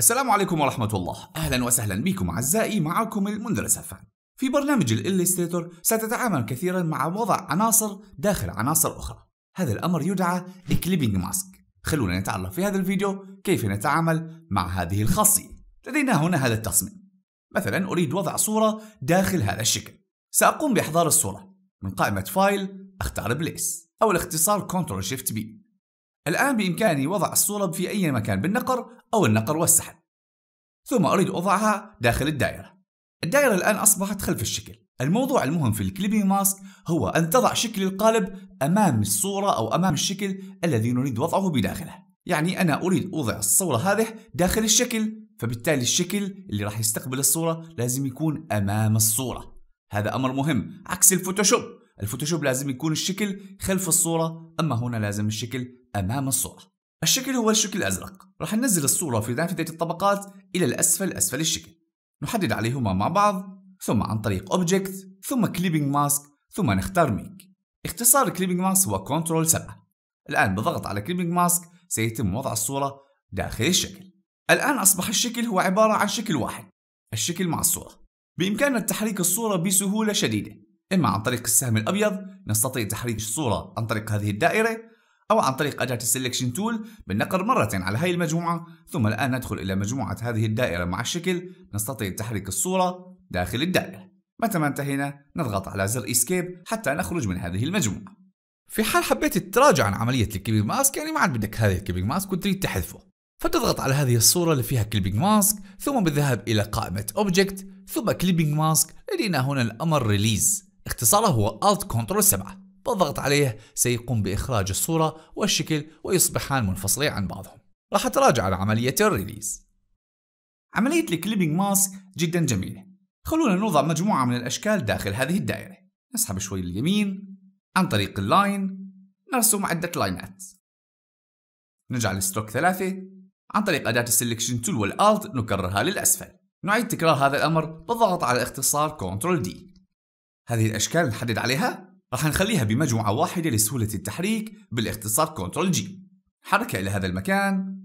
السلام عليكم ورحمة الله أهلا وسهلا بكم أعزائي معكم المنذر سفان في برنامج الإليستريتور ستتعامل كثيرا مع وضع عناصر داخل عناصر أخرى هذا الأمر يدعى كليبنج ماسك خلونا نتعرف في هذا الفيديو كيف نتعامل مع هذه الخاصية لدينا هنا هذا التصميم مثلا أريد وضع صورة داخل هذا الشكل سأقوم بإحضار الصورة من قائمة فايل أختار بليس أو الاختصار Ctrl Shift B الآن بإمكاني وضع الصورة في أي مكان بالنقر أو النقر والسحب ثم أريد وضعها داخل الدائرة الدائرة الآن أصبحت خلف الشكل الموضوع المهم في الكليبي ماسك هو أن تضع شكل القالب أمام الصورة أو أمام الشكل الذي نريد وضعه بداخله يعني أنا أريد أوضع الصورة هذه داخل الشكل فبالتالي الشكل اللي راح يستقبل الصورة لازم يكون أمام الصورة هذا أمر مهم عكس الفوتوشوب الفوتوشوب لازم يكون الشكل خلف الصورة أما هنا لازم الشكل أمام الصورة الشكل هو الشكل الأزرق راح ننزل الصورة في نافذة الطبقات إلى الأسفل أسفل الشكل نحدد عليهما مع بعض ثم عن طريق Object ثم Clipping Mask ثم نختار Make اختصار Clipping Mask هو Ctrl 7 الآن بضغط على Clipping Mask سيتم وضع الصورة داخل الشكل الآن أصبح الشكل هو عبارة عن شكل واحد الشكل مع الصورة بإمكاننا تحريك الصورة بسهولة شديدة إما عن طريق السهم الأبيض نستطيع تحريك الصورة عن طريق هذه الدائرة أو عن طريق أداة السلكشن تول بالنقر مرة على هذه المجموعة ثم الآن ندخل إلى مجموعة هذه الدائرة مع الشكل نستطيع تحريك الصورة داخل الدائرة متى ما انتهينا نضغط على زر اسكيب حتى نخرج من هذه المجموعة في حال حبيت تتراجع عن عملية الكليبنج ماسك يعني ما عاد بدك هذه الكليبنج ماسك وتريد تحذفه فتضغط على هذه الصورة اللي فيها كليبينج ماسك ثم بالذهاب إلى قائمة أوبجكت ثم كليبينج ماسك لدينا هنا الأمر ريليز اختصاره هو Alt Ctrl 7 بالضغط عليه سيقوم بإخراج الصورة والشكل ويصبحان منفصلين عن بعضهم راح أتراجع عن عملية الريليز عملية الكليبنج ماسك جدا جميلة خلونا نوضع مجموعة من الأشكال داخل هذه الدائرة نسحب شوي لليمين عن طريق اللاين نرسم عدة لاينات نجعل للستروك ثلاثة عن طريق أداة السلكشن تول والألت نكررها للأسفل نعيد تكرار هذا الأمر بالضغط على اختصار كنترول دي هذه الأشكال نحدد عليها راح نخليها بمجموعة واحدة لسهولة التحريك بالاختصار Ctrl G حركها إلى هذا المكان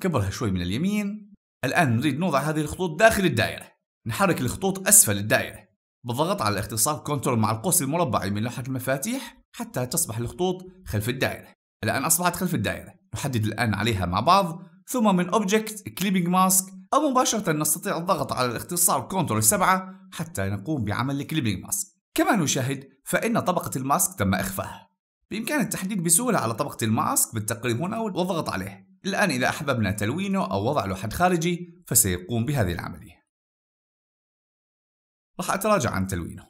كبرها شوي من اليمين الآن نريد نوضع هذه الخطوط داخل الدائرة نحرك الخطوط أسفل الدائرة بالضغط على الاختصار Ctrl مع القوس المربعي من لوحة المفاتيح حتى تصبح الخطوط خلف الدائرة الآن أصبحت خلف الدائرة نحدد الآن عليها مع بعض ثم من Object Clipping Mask أو مباشرة نستطيع الضغط على الاختصار Ctrl 7 حتى نقوم بعمل الكليبنج ماسك كما نشاهد فإن طبقة الماسك تم إخفائها بإمكان التحديد بسهولة على طبقة الماسك بالتقريب هنا والضغط عليه الآن إذا أحببنا تلوينه أو وضع له حد خارجي فسيقوم بهذه العملية راح أتراجع عن تلوينه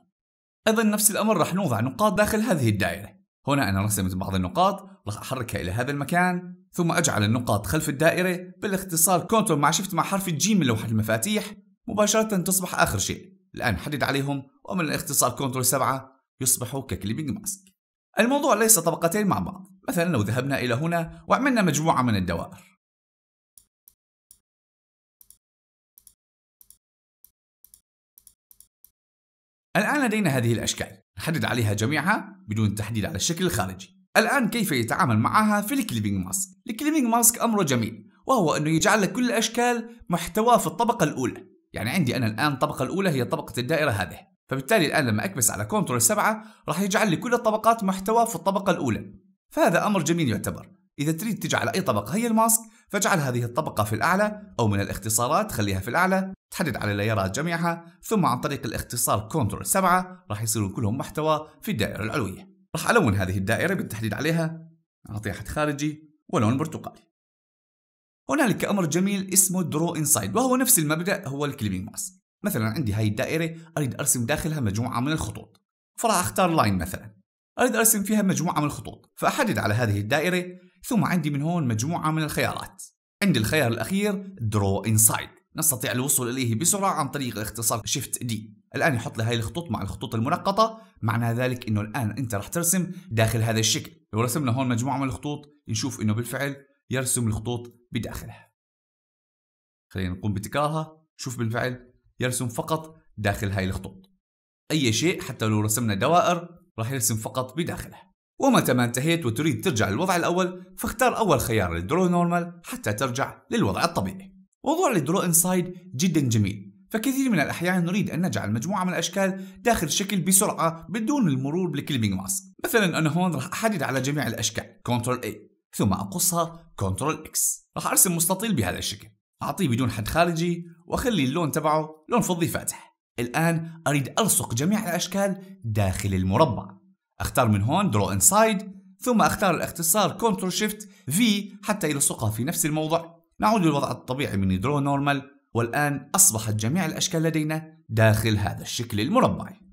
أيضا نفس الأمر راح نوضع نقاط داخل هذه الدائرة هنا أنا رسمت بعض النقاط راح أحركها إلى هذا المكان ثم أجعل النقاط خلف الدائرة بالاختصار كونترول مع شفت مع حرف الجيم من لوحة المفاتيح مباشرة تصبح آخر شيء الآن نحدد عليهم ومن الاختصار كنترول 7 يصبح ككليبنج ماسك الموضوع ليس طبقتين مع بعض مثلا لو ذهبنا إلى هنا وعملنا مجموعة من الدوائر الآن لدينا هذه الأشكال نحدد عليها جميعها بدون تحديد على الشكل الخارجي الآن كيف يتعامل معها في الكليبنج ماسك الكليبنج ماسك أمره جميل وهو أنه يجعل لك كل الأشكال محتواه في الطبقة الأولى يعني عندي أنا الآن الطبقة الأولى هي طبقة الدائرة هذه فبالتالي الآن لما أكبس على كنترول 7 راح يجعل لي كل الطبقات محتوى في الطبقة الأولى فهذا أمر جميل يعتبر إذا تريد تجعل أي طبقة هي الماسك فاجعل هذه الطبقة في الأعلى أو من الاختصارات خليها في الأعلى تحدد على الليرات جميعها ثم عن طريق الاختصار كنترول 7 راح يصيرون كلهم محتوى في الدائرة العلوية راح ألون هذه الدائرة بالتحديد عليها أعطيها حد خارجي ولون برتقالي هنالك امر جميل اسمه درو انسايد وهو نفس المبدا هو الكليبنج ماسك مثلا عندي هاي الدائره اريد ارسم داخلها مجموعه من الخطوط فراح اختار لاين مثلا اريد ارسم فيها مجموعه من الخطوط فاحدد على هذه الدائره ثم عندي من هون مجموعه من الخيارات عندي الخيار الاخير درو انسايد نستطيع الوصول اليه بسرعه عن طريق اختصار شيفت دي الان يحط لي هاي الخطوط مع الخطوط المنقطه معنى ذلك انه الان انت راح ترسم داخل هذا الشكل لو رسمنا هون مجموعه من الخطوط نشوف انه بالفعل يرسم الخطوط بداخلها خلينا نقوم بتكرارها شوف بالفعل يرسم فقط داخل هاي الخطوط أي شيء حتى لو رسمنا دوائر راح يرسم فقط بداخلها ومتى ما انتهيت وتريد ترجع للوضع الأول فاختار أول خيار للدرو نورمال حتى ترجع للوضع الطبيعي موضوع الدرو انسايد جدا جميل فكثير من الأحيان نريد أن نجعل مجموعة من الأشكال داخل شكل بسرعة بدون المرور بالكليبنج ماسك مثلا أنا هون راح أحدد على جميع الأشكال كنترول A ثم أقصها كنترول إكس راح أرسم مستطيل بهذا الشكل أعطيه بدون حد خارجي وأخلي اللون تبعه لون فضي فاتح الآن أريد ألصق جميع الأشكال داخل المربع أختار من هون Draw Inside ثم أختار الاختصار Ctrl Shift V حتى يلصقها في نفس الموضع نعود للوضع الطبيعي من Draw Normal والآن أصبحت جميع الأشكال لدينا داخل هذا الشكل المربعي